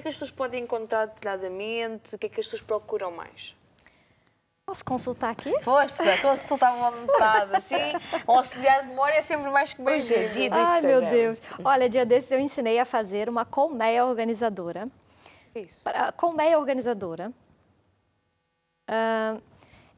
é que as pessoas podem encontrar detalhadamente? O que é que as pessoas procuram mais? Posso consultar aqui? Força, consultar uma metade, assim. Um auxiliar de memória é sempre mais que bem-vindo. É. Ai, meu Deus. Olha, dia desses eu ensinei a fazer uma colmeia organizadora. Isso. Para, colmeia organizadora. Uh,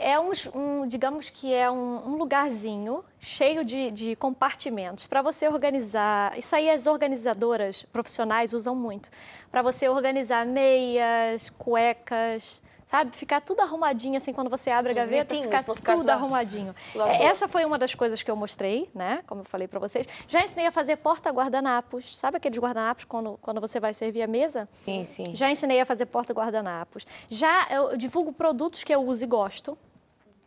é um, um, digamos que é um, um lugarzinho cheio de, de compartimentos para você organizar. Isso aí as organizadoras profissionais usam muito para você organizar meias, cuecas. Sabe, ficar tudo arrumadinho assim quando você abre a gaveta, ficar tudo arrumadinho. É, essa foi uma das coisas que eu mostrei, né? Como eu falei para vocês. Já ensinei a fazer porta guardanapos. Sabe aqueles guardanapos quando, quando você vai servir a mesa? Sim, sim. Já ensinei a fazer porta guardanapos. Já eu divulgo produtos que eu uso e gosto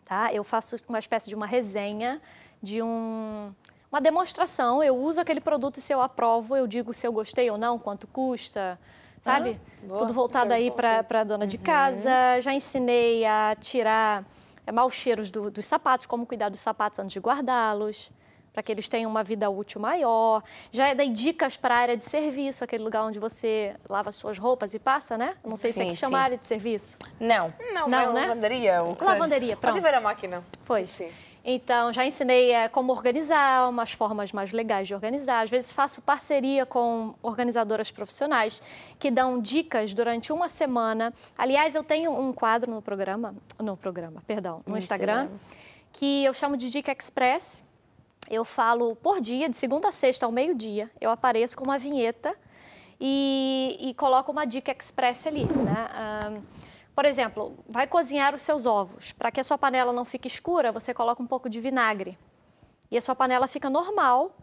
tá? Eu faço uma espécie de uma resenha, de um, uma demonstração. Eu uso aquele produto e se eu aprovo, eu digo se eu gostei ou não, quanto custa, ah, sabe? Ah, Tudo voltado é aí para a dona de uhum. casa. Já ensinei a tirar é, maus cheiros do, dos sapatos, como cuidar dos sapatos antes de guardá-los para que eles tenham uma vida útil maior. Já é, dei dicas para a área de serviço, aquele lugar onde você lava suas roupas e passa, né? Não sei sim, se é que chama área de serviço. Não. Não, não é né? lavanderia. Ou... Lavanderia, pronto. Pode ver a máquina. Pois. Sim. Então, já ensinei é, como organizar, umas formas mais legais de organizar. Às vezes faço parceria com organizadoras profissionais que dão dicas durante uma semana. Aliás, eu tenho um quadro no programa, no programa, perdão, no, no Instagram, Instagram, né? que eu chamo de Dica Express eu falo por dia, de segunda a sexta ao meio-dia, eu apareço com uma vinheta e, e coloco uma dica expressa ali, né? por exemplo, vai cozinhar os seus ovos. Para que a sua panela não fique escura, você coloca um pouco de vinagre. E a sua panela fica normal,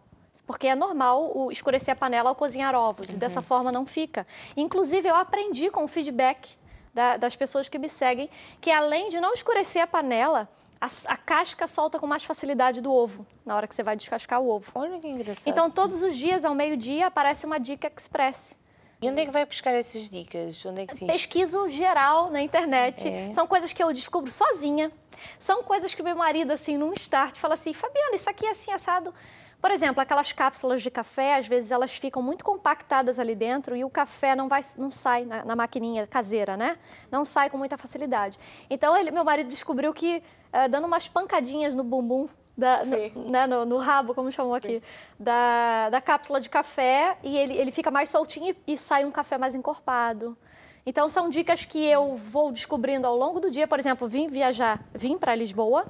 porque é normal o escurecer a panela ao cozinhar ovos. Uhum. E dessa uhum. forma não fica. Inclusive, eu aprendi com o feedback da, das pessoas que me seguem que além de não escurecer a panela, a, a, casca solta com mais facilidade do ovo, na hora que você vai descascar o ovo. Olha que engraçado. Então, todos os dias, ao meio-dia, aparece uma dica express. E onde é que vai buscar essas dicas? Onde é que se Pesquiso geral na internet. É. São coisas que eu descubro sozinha. São coisas que meu marido, assim, num start, fala assim, Fabiana, isso aqui é assim, assado por exemplo, aquelas cápsulas de café, às vezes elas ficam muito compactadas ali dentro e o café não, vai, não sai na, na maquininha caseira, né? Não sai com muita facilidade. Então, ele, meu marido descobriu que, eh, dando umas pancadinhas no bumbum da, no, né, no, no, rabo, como chamou aqui, da, da cápsula de café e ele, ele fica mais soltinho e, e, sai um café mais encorpado. Então, são dicas que eu vou descobrindo ao longo do dia. Por exemplo, vim viajar, vim para Lisboa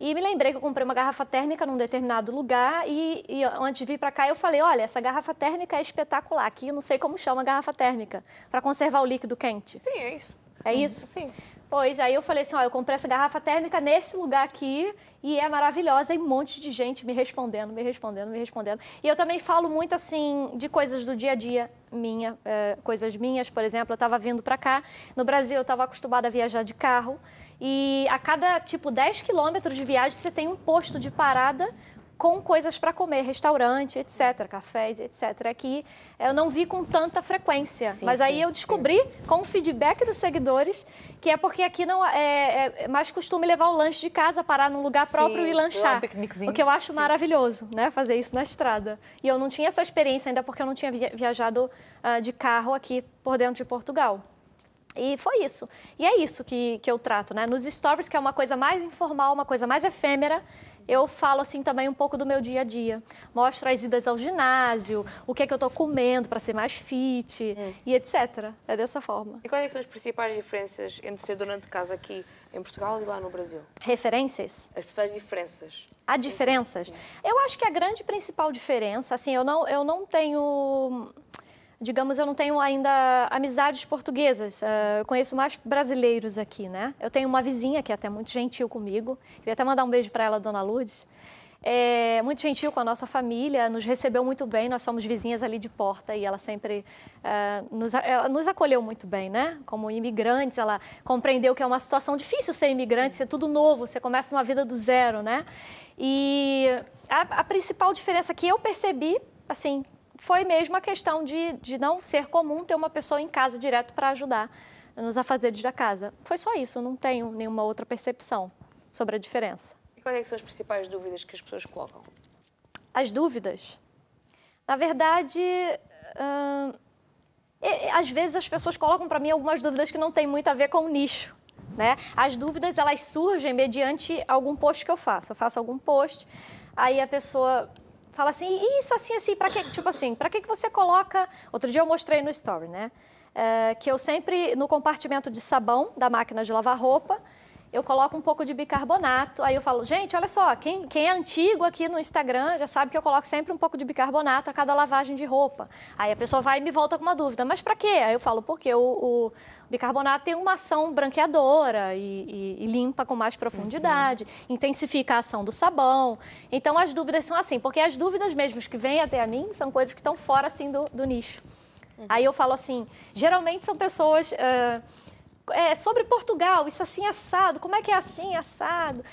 e me lembrei que eu comprei uma garrafa térmica num determinado lugar e, e antes de vir para cá eu falei, olha, essa garrafa térmica é espetacular, aqui eu não sei como chama garrafa térmica, para conservar o líquido quente. Sim, é isso. É uhum. isso? Sim. Pois, aí eu falei assim, ó, eu comprei essa garrafa térmica nesse lugar aqui e é maravilhosa. E um monte de gente me respondendo, me respondendo, me respondendo. E eu também falo muito, assim, de coisas do dia a dia minha, é, coisas minhas, por exemplo. Eu estava vindo para cá, no Brasil eu estava acostumada a viajar de carro e a cada, tipo, 10 quilômetros de viagem, você tem um posto de parada com coisas para comer, restaurante, etc., cafés, etc. Aqui eu não vi com tanta frequência, sim, mas sim, aí eu descobri sim. com o feedback dos seguidores que é porque aqui não é, é, é mais costume levar o lanche de casa, parar num lugar próprio e é lanchar, o que eu acho maravilhoso, né? Fazer isso na estrada. E eu não tinha essa experiência ainda porque eu não tinha viajado uh, de carro aqui por dentro de Portugal. E foi isso. E é isso que, que eu trato, né? Nos stories, que é uma coisa mais informal, uma coisa mais efêmera, eu falo assim também um pouco do meu dia a dia. Mostro as idas ao ginásio, o que é que eu tô comendo para ser mais fit hum. e etc. É dessa forma. E quais é são as principais diferenças entre ser dona de casa aqui em Portugal e lá no Brasil? Referências? As principais diferenças. Há diferenças? Sim. Eu acho que a grande principal diferença, assim, eu não, eu não tenho digamos, eu não tenho ainda amizades portuguesas. Ah, eu conheço mais brasileiros aqui, né? Eu tenho uma vizinha que é até muito gentil comigo. Queria até mandar um beijo para ela, Dona Lourdes. É muito gentil com a nossa família, nos recebeu muito bem. Nós somos vizinhas ali de porta e ela sempre ah, nos, ela nos acolheu muito bem, né? Como imigrantes, ela compreendeu que é uma situação difícil ser imigrante, ser tudo novo, você começa uma vida do zero, né? E a, a principal diferença que eu percebi, assim, foi mesmo a questão de, de não ser comum ter uma pessoa em casa direto para ajudar nos afazeres da casa. Foi só isso, não tenho nenhuma outra percepção sobre a diferença. E quais é são as principais dúvidas que as pessoas colocam? As dúvidas? Na verdade, hum, às vezes as pessoas colocam para mim algumas dúvidas que não têm muito a ver com o nicho. Né? As dúvidas elas surgem mediante algum post que eu faço. Eu faço algum post, aí a pessoa fala assim, isso assim, assim, para que, tipo assim, para que, que você coloca... Outro dia eu mostrei no story, né? É, que eu sempre, no compartimento de sabão da máquina de lavar roupa, eu coloco um pouco de bicarbonato. Aí eu falo, gente, olha só, quem, quem é antigo aqui no Instagram já sabe que eu coloco sempre um pouco de bicarbonato a cada lavagem de roupa. Aí a pessoa vai e me volta com uma dúvida, mas para quê? Aí eu falo, porque o, o, bicarbonato tem uma ação branqueadora e, e, e limpa com mais profundidade, uhum. intensifica a ação do sabão. Então as dúvidas são assim, porque as dúvidas mesmo que vêm até a mim são coisas que estão fora assim do, do nicho. Uhum. Aí eu falo assim, geralmente são pessoas... Uh, é, sobre Portugal, isso assim assado, como é que é assim assado?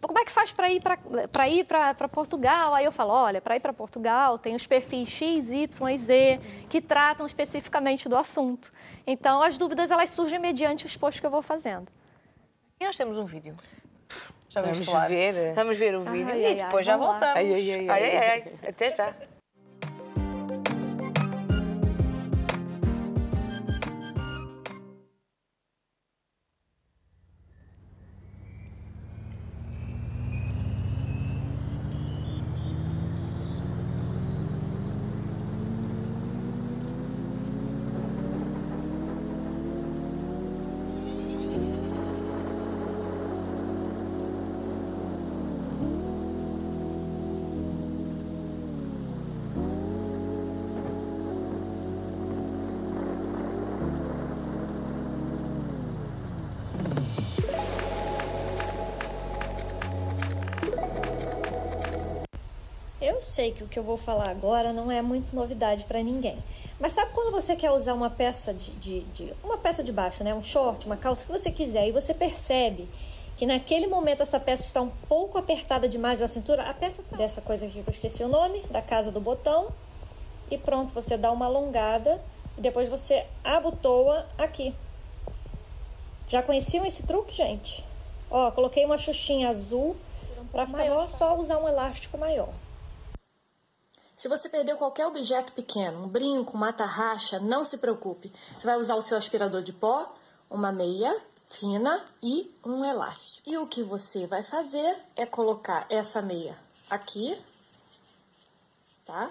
Como é que faz para ir para ir para Portugal? Aí eu falo, olha, para ir para Portugal tem os perfis X, Y e Z que tratam especificamente do assunto. Então as dúvidas elas surgem mediante os posts que eu vou fazendo. E nós temos um vídeo. Já vamos, vamos ver. Vamos ver o vídeo ai, e ai, depois já voltamos. Ai, ai, ai, ai, até já. Eu sei que o que eu vou falar agora não é muito novidade para ninguém. Mas sabe quando você quer usar uma peça de, de, de, uma peça de baixo, né? Um short, uma calça, o que você quiser, e você percebe que naquele momento essa peça está um pouco apertada demais da cintura, a peça tá dessa coisa aqui que eu esqueci o nome, da casa do botão, e pronto, você dá uma alongada e depois você abotoa aqui. Já conheciam esse truque, gente? Ó, coloquei uma xuxinha azul para ficar maior, tá. só usar um elástico maior. Se você perdeu qualquer objeto pequeno, um brinco, uma tarraxa, não se preocupe. Você vai usar o seu aspirador de pó, uma meia fina e um elástico. E o que você vai fazer é colocar essa meia aqui, tá?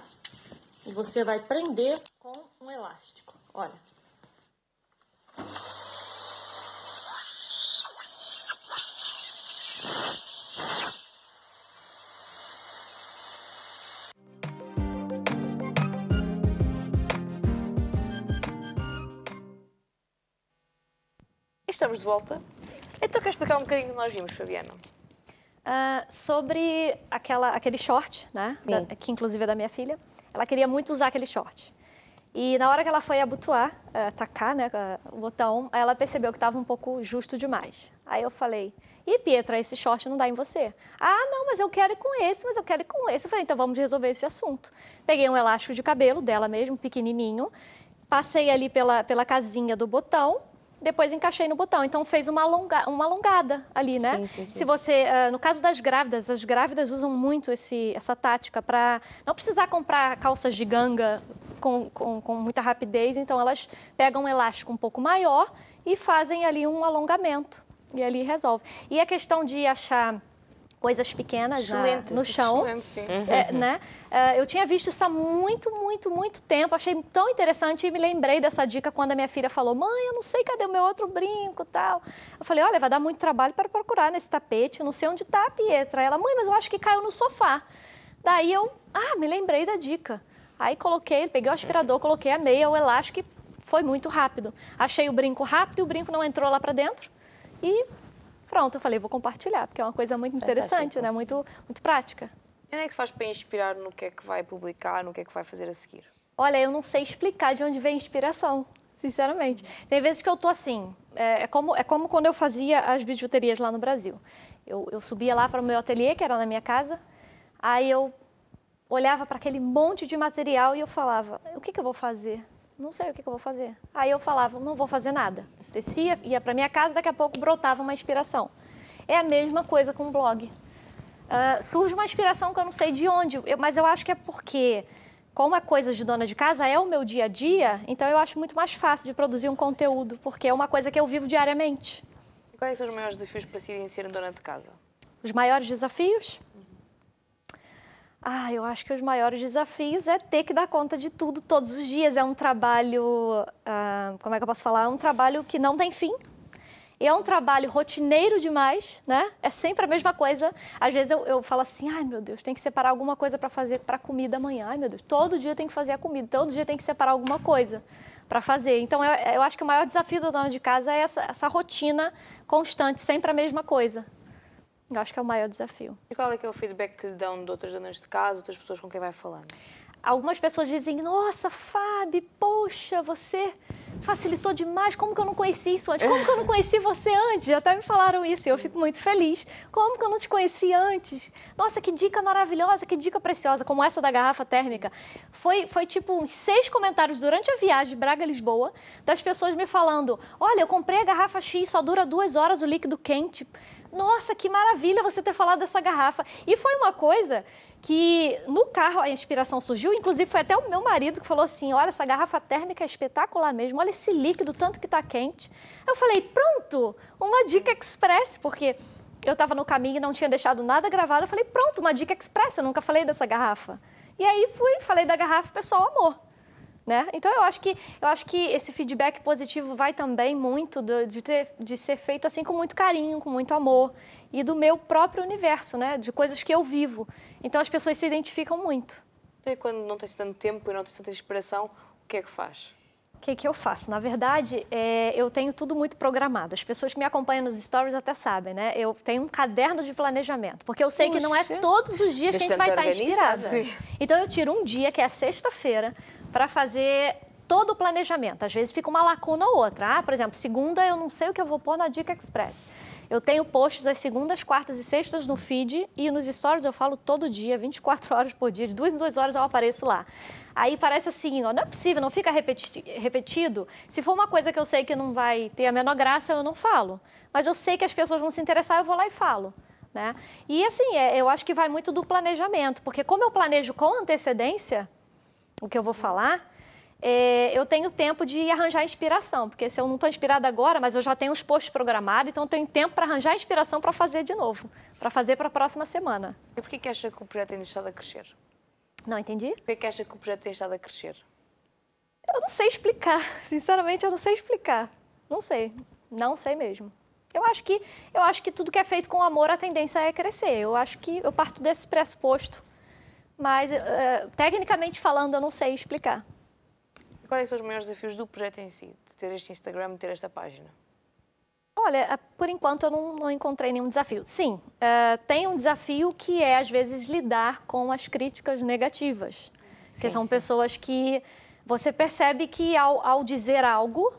E você vai prender com um elástico. Olha, estamos de volta. Então, quer explicar um bocadinho o que nós vimos, Fabiana? Uh, sobre aquela, aquele short, né? Da, que inclusive é da minha filha. Ela queria muito usar aquele short. E na hora que ela foi abotoar, uh, tacar né, o botão, ela percebeu que estava um pouco justo demais. Aí eu falei, e Pietra, esse short não dá em você. Ah, não, mas eu quero ir com esse, mas eu quero ir com esse. Eu falei, então vamos resolver esse assunto. Peguei um elástico de cabelo dela mesmo, pequenininho, passei ali pela, pela casinha do botão, depois encaixei no botão. Então fez uma, alonga, uma alongada ali, né? Sim, sim, sim. Se você, ah, no caso das grávidas, as grávidas usam muito esse, essa tática para não precisar comprar calças giganga com, com, com muita rapidez, então elas pegam um elástico um pouco maior e fazem ali um alongamento. E ali resolve. E a questão de achar coisas pequenas ah, na, no chão. Excelente, sim. É, uhum. né? Ah, eu tinha visto isso há muito, muito, muito tempo. Achei tão interessante e me lembrei dessa dica quando a minha filha falou: Mãe, eu não sei cadê o meu outro brinco tal. Eu falei: Olha, vai dar muito trabalho para procurar nesse tapete. Eu não sei onde está a Pietra. Ela: Mãe, mas eu acho que caiu no sofá. Daí eu, ah, me lembrei da dica. Aí coloquei, peguei o aspirador, coloquei a meia, o elástico e foi muito rápido. Achei o brinco rápido e o brinco não entrou lá para dentro. E Pronto, eu falei, vou compartilhar, porque é uma coisa muito interessante, né? muito, muito prática. E onde é que se faz para inspirar no que é que vai publicar, no que é que vai fazer a seguir? Olha, eu não sei explicar de onde vem a inspiração, sinceramente. Tem vezes que eu tô assim, é, é, como, é como quando eu fazia as bijuterias lá no Brasil. Eu, eu subia lá para o meu ateliê, que era na minha casa, aí eu olhava para aquele monte de material e eu falava, o que, que eu vou fazer? Não sei o que, que eu vou fazer. Aí eu falava, não vou fazer nada descia, ia para minha casa, daqui a pouco brotava uma inspiração. É a mesma coisa com o blog. Uh, surge uma inspiração que eu não sei de onde, eu, mas eu acho que é porque, como é coisa de dona de casa, é o meu dia a dia, então eu acho muito mais fácil de produzir um conteúdo, porque é uma coisa que eu vivo diariamente. E quais são os maiores desafios para si em ser dona de casa? Os maiores desafios? Ah, eu acho que os maiores desafios é ter que dar conta de tudo todos os dias. É um trabalho, ah, como é que eu posso falar? É um trabalho que não tem fim. E é um trabalho rotineiro demais, né? É sempre a mesma coisa. Às vezes eu, eu falo assim, ai meu Deus, tem que separar alguma coisa para fazer para comida amanhã. Ai meu Deus, todo dia tem que fazer a comida, todo dia tem que separar alguma coisa para fazer. Então eu, eu, acho que o maior desafio da dona de casa é essa, essa rotina constante, sempre a mesma coisa. Eu acho que é o maior desafio. E qual é que é o feedback que lhe dão de outras donas de casa, outras pessoas com quem vai falando? Algumas pessoas dizem, nossa, Fábio, poxa, você facilitou demais, como que eu não conheci isso antes? Como que eu não conheci você antes? Até me falaram isso e eu fico muito feliz. Como que eu não te conheci antes? Nossa, que dica maravilhosa, que dica preciosa, como essa da garrafa térmica. Foi, foi tipo uns seis comentários durante a viagem de Braga-Lisboa das pessoas me falando, olha, eu comprei a garrafa X, só dura duas horas o líquido quente nossa, que maravilha você ter falado dessa garrafa. E foi uma coisa que no carro a inspiração surgiu, inclusive foi até o meu marido que falou assim: olha, essa garrafa térmica é espetacular mesmo, olha esse líquido, tanto que está quente. Eu falei: pronto, uma dica express, porque eu estava no caminho e não tinha deixado nada gravado. Eu falei: pronto, uma dica expressa. eu nunca falei dessa garrafa. E aí fui, falei da garrafa, pessoal, amor. Né? Então eu acho que eu acho que esse feedback positivo vai também muito do, de, ter, de ser feito assim com muito carinho, com muito amor e do meu próprio universo, né? De coisas que eu vivo. Então as pessoas se identificam muito. Então, e quando não tens tanto tempo e não tens tanta inspiração, o que é que faz? O que, é que eu faço? Na verdade, é, eu tenho tudo muito programado. As pessoas que me acompanham nos stories até sabem, né? Eu tenho um caderno de planejamento, porque eu sei Puxa, que não é todos os dias que a gente vai estar tá inspirada. Então, eu tiro um dia, que é a sexta-feira, para fazer todo o planejamento. Às vezes fica uma lacuna ou outra. Ah, por exemplo, segunda eu não sei o que eu vou pôr na Dica Express. Eu tenho posts às segundas, quartas e sextas no feed e nos stories eu falo todo dia, 24 horas por dia, de duas em duas horas eu apareço lá. Aí parece assim, ó, não é possível, não fica repeti repetido. Se for uma coisa que eu sei que não vai ter a menor graça, eu não falo. Mas eu sei que as pessoas vão se interessar, eu vou lá e falo. Né? E assim, é, eu acho que vai muito do planejamento, porque como eu planejo com antecedência, o que eu vou falar, é, eu tenho tempo de arranjar inspiração, porque se eu não estou inspirada agora, mas eu já tenho os posts programados, então eu tenho tempo para arranjar inspiração para fazer de novo, para fazer para a próxima semana. E por que acha que o projeto tem estado a crescer? Não entendi. Por que acha que o projeto tem estado a crescer? Eu não sei explicar, sinceramente eu não sei explicar. Não sei, não sei mesmo. Eu acho que eu acho que tudo que é feito com amor a tendência é crescer. Eu acho que eu parto desse pressuposto mas uh, tecnicamente falando eu não sei explicar. E quais é são os maiores desafios do projeto em si, de ter este Instagram, de ter esta página? Olha, eh, por enquanto eu não, não encontrei nenhum desafio. Sim, uh, tem um desafio que é, às vezes, lidar com as críticas negativas. Sim, que são sim. pessoas que você percebe que, ao, ao dizer algo,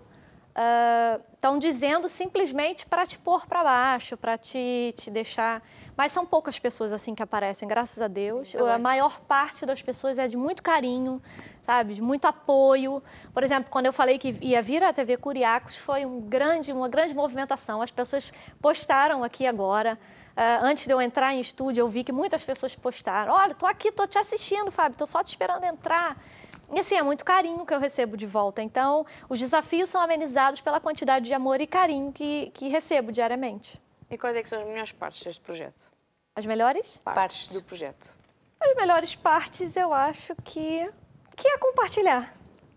estão uh, dizendo simplesmente para te pôr para baixo, para te, te deixar mas são poucas pessoas assim que aparecem, graças a Deus. Sim, a maior parte das pessoas é de muito carinho, sabe? De muito apoio. Por exemplo, quando eu falei que ia vir a TV Curiacos, foi um grande, uma grande movimentação. As pessoas postaram aqui agora. Uh, antes de eu entrar em estúdio, eu vi que muitas pessoas postaram: Olha, tô aqui, tô te assistindo, Fábio, tô só te esperando entrar. E assim, é muito carinho que eu recebo de volta. Então, os desafios são amenizados pela quantidade de amor e carinho que, que recebo diariamente. E quais é que são as melhores partes deste projeto? As melhores? Partes do projeto. As melhores partes eu acho que, que é compartilhar.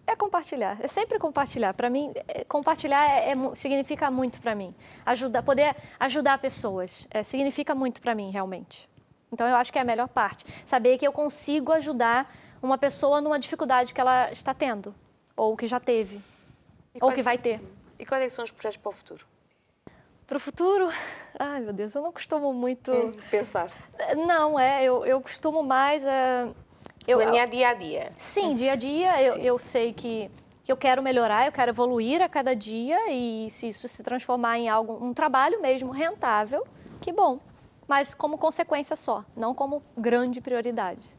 É compartilhar, é sempre compartilhar. Para mim, é, compartilhar é, é, significa muito para mim. Ajudar, poder ajudar pessoas é, significa muito para mim, realmente. Então, eu acho que é a melhor parte. Saber que eu consigo ajudar uma pessoa numa dificuldade que ela está tendo, ou que já teve, e ou que vai ter. E quais é são os projetos para o futuro? para o futuro. Ai, meu Deus, eu não costumo muito. Hum, pensar. Não, é, eu, eu costumo mais. Uh, eu, Planear dia a dia. Sim, dia a dia. Eu, eu sei que eu quero melhorar, eu quero evoluir a cada dia e se isso se transformar em algo, um trabalho mesmo rentável, que bom. Mas como consequência só, não como grande prioridade.